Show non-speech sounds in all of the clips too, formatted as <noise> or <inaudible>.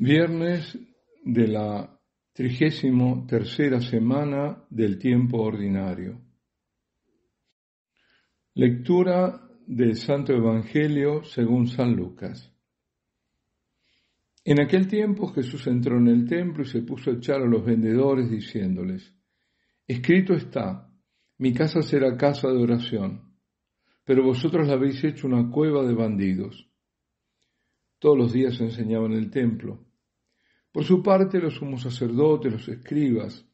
Viernes de la trigésimo tercera semana del tiempo ordinario. Lectura del Santo Evangelio según San Lucas. En aquel tiempo Jesús entró en el templo y se puso a echar a los vendedores diciéndoles, Escrito está, mi casa será casa de oración, pero vosotros la habéis hecho una cueva de bandidos. Todos los días enseñaba en el templo por su parte, los sumos sacerdotes, los escribas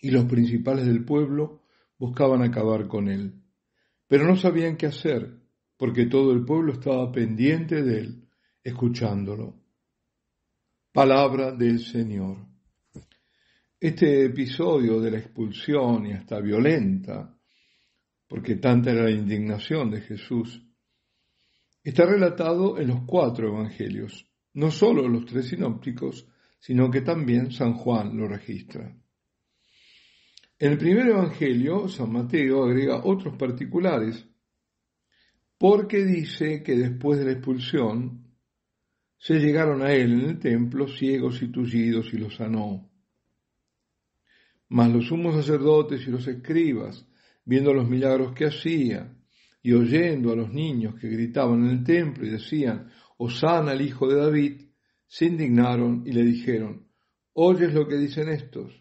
y los principales del pueblo buscaban acabar con él, pero no sabían qué hacer, porque todo el pueblo estaba pendiente de él, escuchándolo. Palabra del Señor. Este episodio de la expulsión y hasta violenta, porque tanta era la indignación de Jesús, está relatado en los cuatro evangelios no solo los tres sinópticos, sino que también San Juan lo registra. En el primer Evangelio, San Mateo agrega otros particulares, porque dice que después de la expulsión se llegaron a él en el templo ciegos y tullidos y los sanó. Mas los sumos sacerdotes y los escribas, viendo los milagros que hacía y oyendo a los niños que gritaban en el templo y decían, Osana el hijo de David, se indignaron y le dijeron, ¿oyes lo que dicen estos?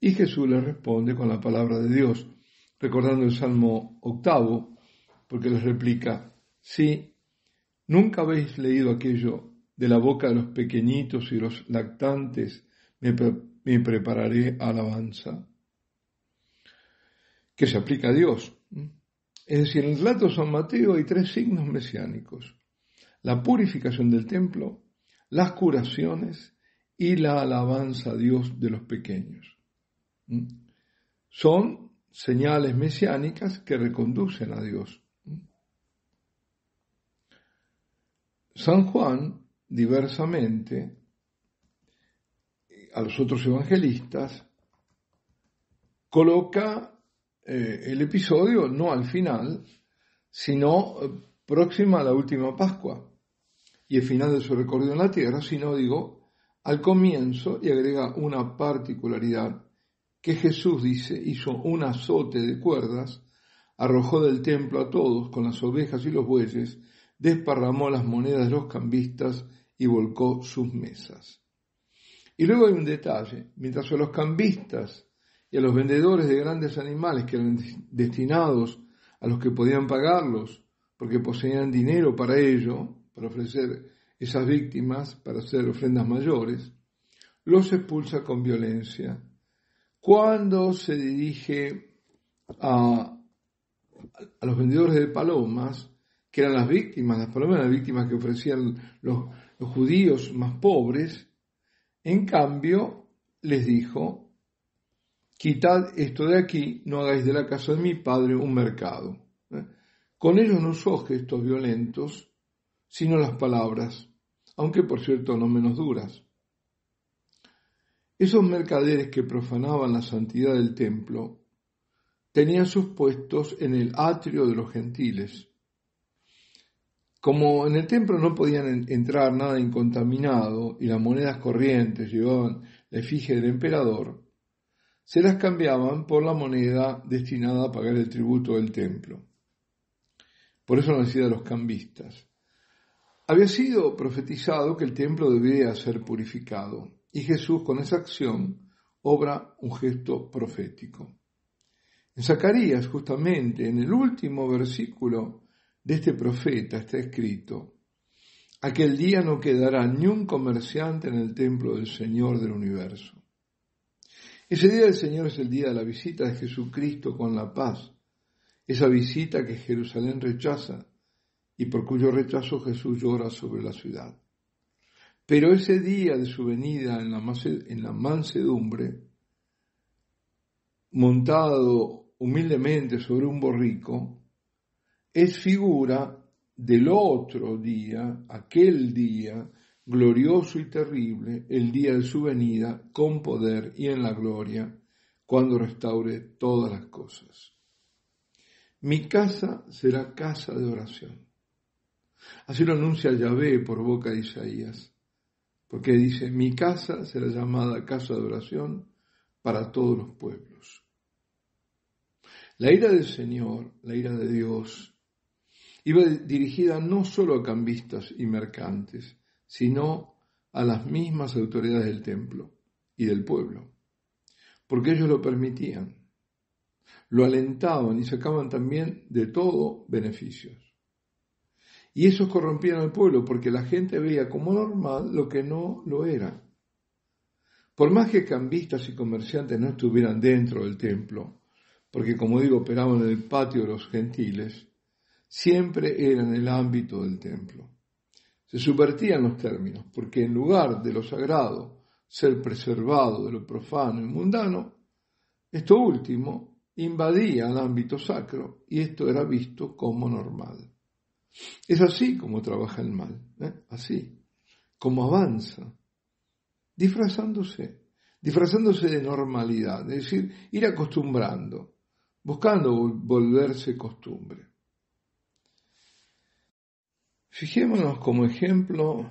Y Jesús les responde con la palabra de Dios, recordando el Salmo octavo, porque les replica, sí, nunca habéis leído aquello de la boca de los pequeñitos y los lactantes, me, me prepararé alabanza, que se aplica a Dios. Es decir, en el relato de San Mateo hay tres signos mesiánicos la purificación del templo, las curaciones y la alabanza a Dios de los pequeños. ¿Mm? Son señales mesiánicas que reconducen a Dios. ¿Mm? San Juan, diversamente, a los otros evangelistas, coloca eh, el episodio no al final, sino eh, próxima a la última Pascua y el final de su recorrido en la Tierra, sino, digo, al comienzo y agrega una particularidad que Jesús dice hizo un azote de cuerdas, arrojó del templo a todos con las ovejas y los bueyes, desparramó las monedas de los cambistas y volcó sus mesas. Y luego hay un detalle, mientras a los cambistas y a los vendedores de grandes animales que eran destinados a los que podían pagarlos, porque poseían dinero para ello, para ofrecer esas víctimas para hacer ofrendas mayores, los expulsa con violencia. Cuando se dirige a, los vendedores de palomas, que eran las víctimas, las palomas eran las víctimas que ofrecían los, judíos más pobres, en cambio les dijo, quitad esto de aquí, no hagáis de la casa de mi padre un mercado. ¿Eh? Con ellos no usó estos violentos, sino las palabras, aunque por cierto no menos duras. Esos mercaderes que profanaban la santidad del templo tenían sus puestos en el atrio de los gentiles. Como en el templo no podían entrar nada incontaminado y las monedas corrientes llevaban la efigie del emperador, se las cambiaban por la moneda destinada a pagar el tributo del templo. Por eso nacida los cambistas. Había sido profetizado que el templo debía ser purificado y Jesús con esa acción obra un gesto profético. En Zacarías, justamente, en el último versículo de este profeta está escrito, aquel día no quedará ni un comerciante en el templo del Señor del universo. Ese día del Señor es el día de la visita de Jesucristo con la paz, esa visita que Jerusalén rechaza y por cuyo rechazo Jesús llora sobre la ciudad. Pero ese día de su venida en la, mansedumbre, montado humildemente sobre un borrico, es figura del otro día, aquel día glorioso y terrible, el día de su venida con poder y en la gloria, cuando restaure todas las cosas. Mi casa será casa de oración. Así lo anuncia Yahvé por boca de Isaías, porque dice, mi casa será llamada casa de oración para todos los pueblos. La ira del Señor, la ira de Dios, iba dirigida no solo a cambistas y mercantes, sino a las mismas autoridades del templo y del pueblo, porque ellos lo permitían, lo alentaban y sacaban también de todo beneficios. Y esos corrompían al pueblo porque la gente veía como normal lo que no lo era. Por más que cambistas y comerciantes no estuvieran dentro del templo, porque como digo operaban en el patio de los gentiles, siempre eran el ámbito del templo. Se subvertían los términos, porque en lugar de lo sagrado, ser preservado de lo profano y mundano, esto último invadía el ámbito sacro y esto era visto como normal. Es así como trabaja el mal, ¿eh? así, como avanza, disfrazándose, disfrazándose de normalidad, es decir, ir acostumbrando, buscando volverse costumbre. Fijémonos como ejemplo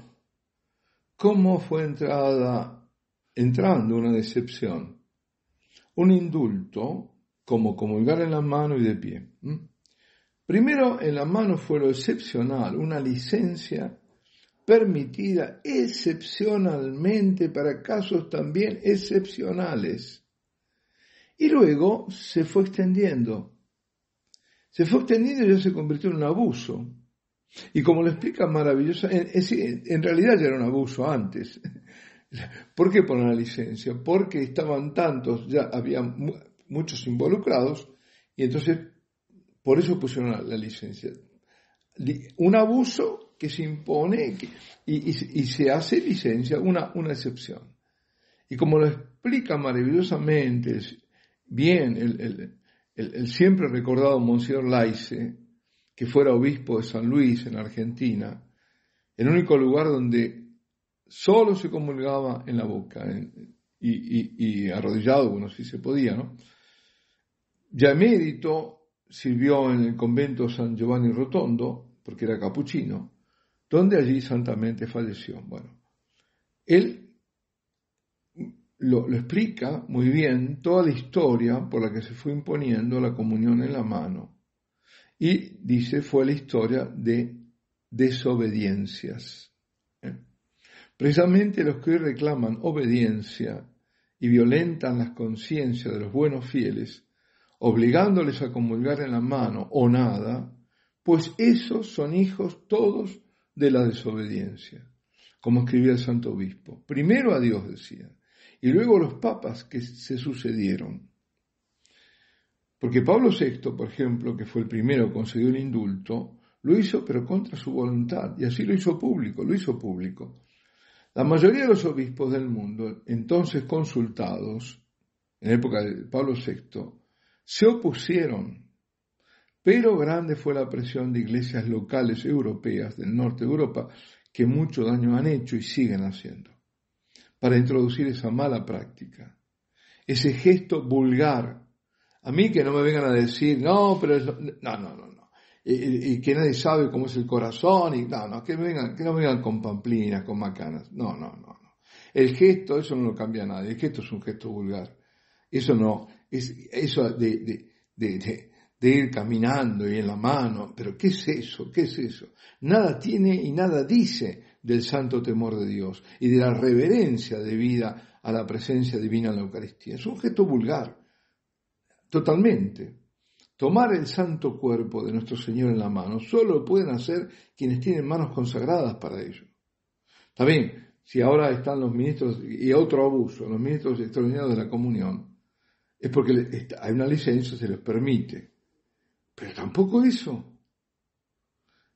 cómo fue entrada, entrando una decepción, un indulto, como comulgar en la mano y de pie. Primero, en la mano fue lo excepcional, una licencia permitida excepcionalmente para casos también excepcionales. Y luego se fue extendiendo. Se fue extendiendo y ya se convirtió en un abuso. Y como lo explica maravillosa, en, realidad ya era un abuso antes. <laughs> ¿Por qué poner la licencia? Porque estaban tantos, ya había muchos involucrados, y entonces por eso pusieron la, licencia. Un abuso que se impone y, se hace licencia, una, excepción. Y como lo explica maravillosamente, bien, el, siempre recordado Monseñor Laice, que fuera obispo de San Luis en Argentina, el único lugar donde solo se comulgaba en la boca y, arrodillado, bueno, si se podía, ¿no? Ya emérito, sirvió en el convento San Giovanni Rotondo, porque era capuchino, donde allí santamente falleció. Bueno, él lo, explica muy bien toda la historia por la que se fue imponiendo la comunión en la mano. Y dice, fue la historia de desobediencias. ¿eh? Precisamente los que hoy reclaman obediencia y violentan las conciencias de los buenos fieles obligándoles a comulgar en la mano o nada, pues esos son hijos todos de la desobediencia, como escribía el santo obispo. Primero a Dios decía, y luego a los papas que se sucedieron. Porque Pablo VI, por ejemplo, que fue el primero que concedió el indulto, lo hizo pero contra su voluntad, y así lo hizo público, lo hizo público. La mayoría de los obispos del mundo, entonces consultados, en época de Pablo VI, se opusieron, pero grande fue la presión de iglesias locales europeas del norte de Europa que mucho daño han hecho y siguen haciendo para introducir esa mala práctica, ese gesto vulgar. A mí que no me vengan a decir, no, pero eso, no, no, no, no. Y, que nadie sabe cómo es el corazón, y no, no, que, vengan, que no vengan con pamplinas, con macanas. No, no, no, no. El gesto, eso no lo cambia nadie. El gesto es un gesto vulgar. Eso no, eso de, ir caminando y en la mano, pero ¿qué es eso? ¿Qué es eso? Nada tiene y nada dice del santo temor de Dios y de la reverencia debida a la presencia divina en la Eucaristía. Es un gesto vulgar, totalmente. Tomar el santo cuerpo de nuestro Señor en la mano solo lo pueden hacer quienes tienen manos consagradas para ello. También, si ahora están los ministros, y otro abuso, los ministros extraordinarios de la comunión, es porque hay una licencia, se los permite. Pero tampoco eso.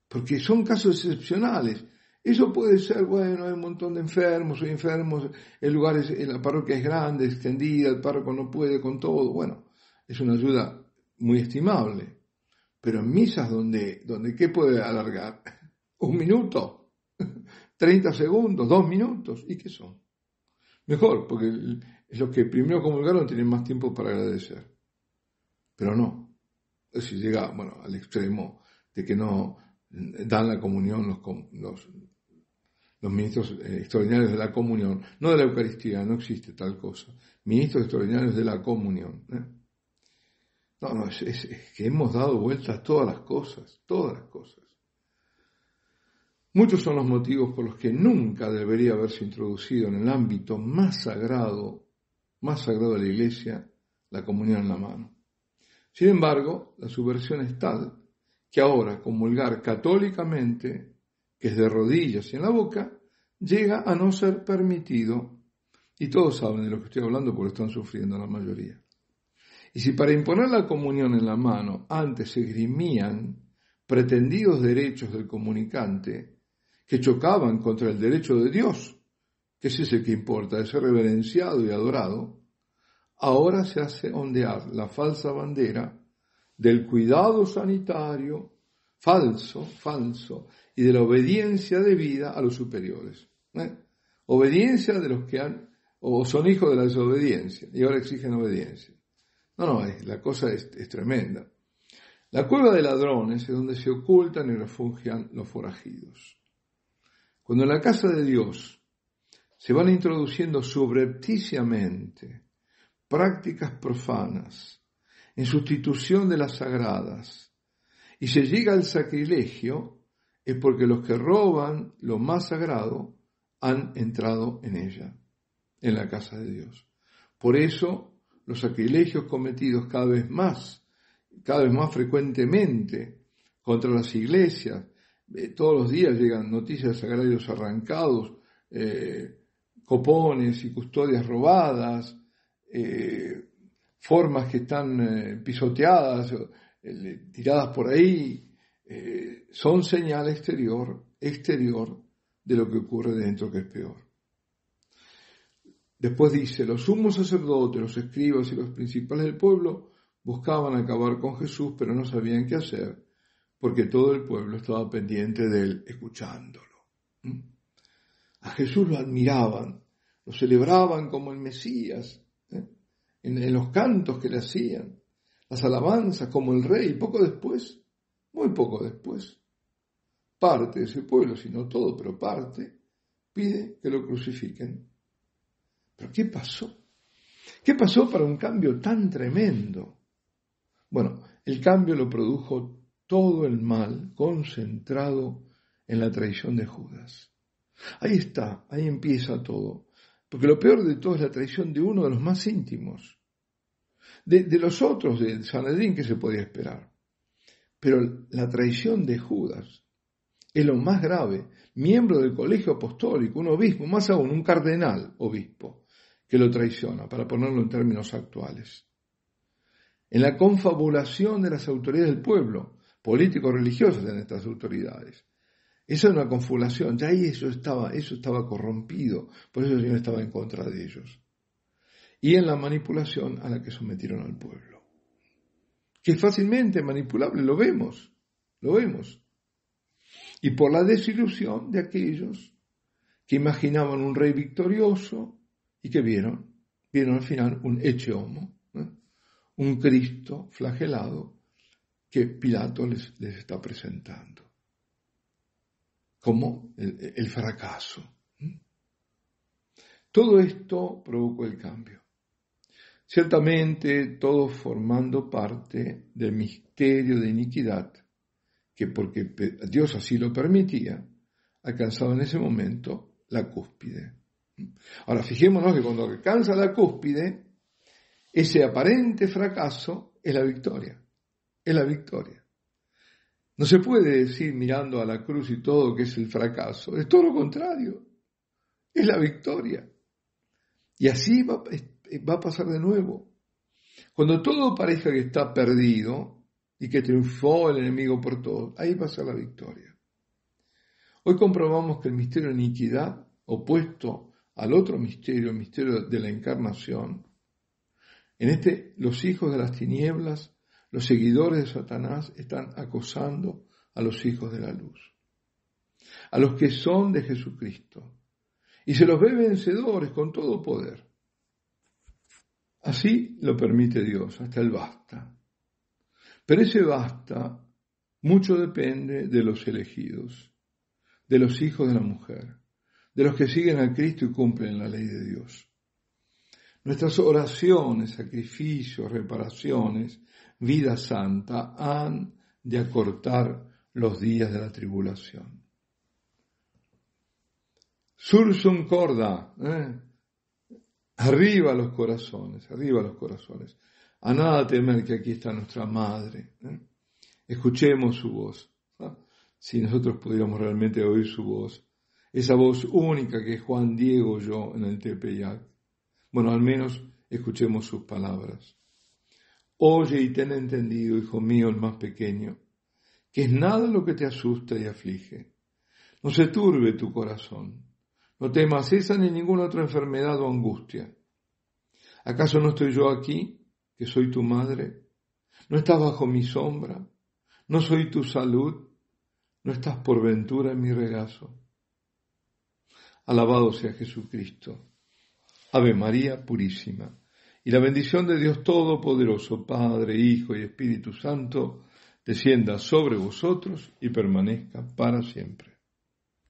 Porque son casos excepcionales. Eso puede ser, bueno, hay un montón de enfermos, hay enfermos, el lugar es, la parroquia es grande, extendida, el párroco no puede con todo. Bueno, es una ayuda muy estimable. Pero en misas donde, donde ¿qué puede alargar? <laughs> Un minuto, 30 <laughs> segundos, dos minutos, ¿y qué son? Mejor, porque es Los que primero comulgaron tienen más tiempo para agradecer. Pero no. Si llega, bueno, al extremo de que no eh, dan la comunión los, ministros eh, extraordinarios de la comunión, no de la Eucaristía, no existe tal cosa. Ministros extraordinarios de la comunión. ¿eh? No, no, es, que hemos dado vueltas a todas las cosas, todas las cosas. Muchos son los motivos por los que nunca debería haberse introducido en el ámbito más sagrado más sagrado de la Iglesia, la comunión en la mano. Sin embargo, la subversión es tal que ahora comulgar católicamente, que es de rodillas y en la boca, llega a no ser permitido. Y todos saben de lo que estoy hablando porque lo están sufriendo la mayoría. Y si para imponer la comunión en la mano antes se grimían pretendidos derechos del comunicante que chocaban contra el derecho de Dios que es el que importa, es reverenciado y adorado, ahora se hace ondear la falsa bandera del cuidado sanitario falso, falso, y de la obediencia debida a los superiores. ¿eh? Obediencia de los que han, o son hijos de la desobediencia, y ahora exigen obediencia. No, no, la cosa es, tremenda. La cueva de ladrones es donde se ocultan y refugian los forajidos. Cuando en la casa de Dios se van introduciendo subrepticiamente prácticas profanas en sustitución de las sagradas y se llega al sacrilegio es porque los que roban lo más sagrado han entrado en ella, en la casa de Dios. Por eso los sacrilegios cometidos cada vez más, cada vez más frecuentemente contra las iglesias, eh, todos los días llegan noticias de sagrarios arrancados, eh, copones y custodias robadas, eh, formas que están eh, pisoteadas, eh, tiradas por ahí, son señal exterior, exterior de lo que ocurre dentro, que es peor. Después dice, los sumos sacerdotes, los escribas y los principales del pueblo buscaban acabar con Jesús, pero no sabían qué hacer, porque todo el pueblo estaba pendiente de él, escuchándolo. A Jesús lo admiraban, lo celebraban como el Mesías, ¿eh? en, en los cantos que le hacían, las alabanzas como el rey, Y poco después, muy poco después, parte de ese pueblo, si no todo, pero parte, pide que lo crucifiquen. ¿Pero qué pasó? ¿Qué pasó para un cambio tan tremendo? Bueno, el cambio lo produjo todo el mal concentrado en la traición de Judas. Ahí está, ahí empieza todo. Porque lo peor de todo es la traición de uno de los más íntimos. De, los otros, de Sanedrín, que se podía esperar. Pero la traición de Judas es lo más grave. Miembro del colegio apostólico, un obispo, más aún, un cardenal obispo, que lo traiciona, para ponerlo en términos actuales. En la confabulación de las autoridades del pueblo, políticos religiosos en estas autoridades, esa es una confulación, ya ahí eso estaba, eso estaba corrompido, por eso el Señor estaba en contra de ellos. Y en la manipulación a la que sometieron al pueblo. Que es fácilmente manipulable, lo vemos, lo vemos. Y por la desilusión de aquellos que imaginaban un rey victorioso y que vieron, vieron al final un hecho homo un Cristo flagelado que Pilato les, les está presentando como el, fracaso. Todo esto provocó el cambio. Ciertamente todo formando parte del misterio de iniquidad que porque Dios así lo permitía, alcanzaba en ese momento la cúspide. Ahora, fijémonos que cuando alcanza la cúspide, ese aparente fracaso es la victoria, es la victoria. No se puede decir mirando a la cruz y todo que es el fracaso, es todo lo contrario, es la victoria. Y así va, a pasar de nuevo. Cuando todo parezca que está perdido y que triunfó el enemigo por todo, ahí va a ser la victoria. Hoy comprobamos que el misterio de iniquidad, opuesto al otro misterio, el misterio de la encarnación, en este los hijos de las tinieblas los seguidores de Satanás están acosando a los hijos de la luz, a los que son de Jesucristo, y se los ve vencedores con todo poder. Así lo permite Dios, hasta el basta. Pero ese basta mucho depende de los elegidos, de los hijos de la mujer, de los que siguen a Cristo y cumplen la ley de Dios. Nuestras oraciones, sacrificios, reparaciones vida santa han de acortar los días de la tribulación. Sursum corda, ¿eh? arriba los corazones, arriba los corazones. A nada temer que aquí está nuestra madre. ¿eh? Escuchemos su voz. Si nosotros pudiéramos realmente oír su voz, esa voz única que Juan Diego oyó en el Tepeyac. Bueno, al menos escuchemos sus palabras. Oye y ten entendido, hijo mío, el más pequeño, que es nada lo que te asusta y aflige. No se turbe tu corazón. No temas esa ni ninguna otra enfermedad o angustia. ¿Acaso no estoy yo aquí, que soy tu madre? ¿No estás bajo mi sombra? ¿No soy tu salud? ¿No estás por ventura en mi regazo? Alabado sea Jesucristo. Ave María Purísima. Y la bendición de Dios Todopoderoso, Padre, Hijo y Espíritu Santo, descienda sobre vosotros y permanezca para siempre.